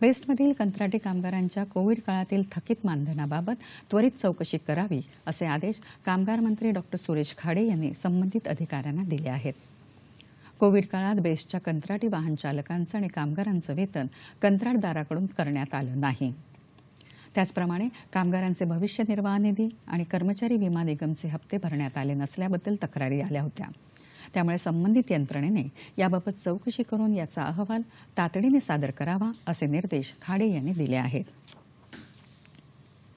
बेस्टमधील कंत्राटी कामगारांच्या कोविड काळातील थकीत मानधनाबाबत त्वरित चौकशी करावी असे आदेश कामगार मंत्री डॉ सुरेश खाडे यांनी संबंधित अधिकाऱ्यांना दिले आहेत कोविड काळात बेस्टच्या कंत्राटी वाहन चालकांचं आणि कामगारांचं वेतन कंत्राटदाराकडून करण्यात आलं नाही त्याचप्रमाणे कामगारांचे भविष्य निर्वाह निधी आणि कर्मचारी विमा निगमचे हप्ते भरण्यात आले नसल्याबद्दल तक्रारी आल्या होत्या त्यामुळे संबंधित यंत्रणेने याबाबत चौकशी करून याचा अहवाल तातडीने सादर करावा असे निर्देश खाडे यांनी दिले आहेत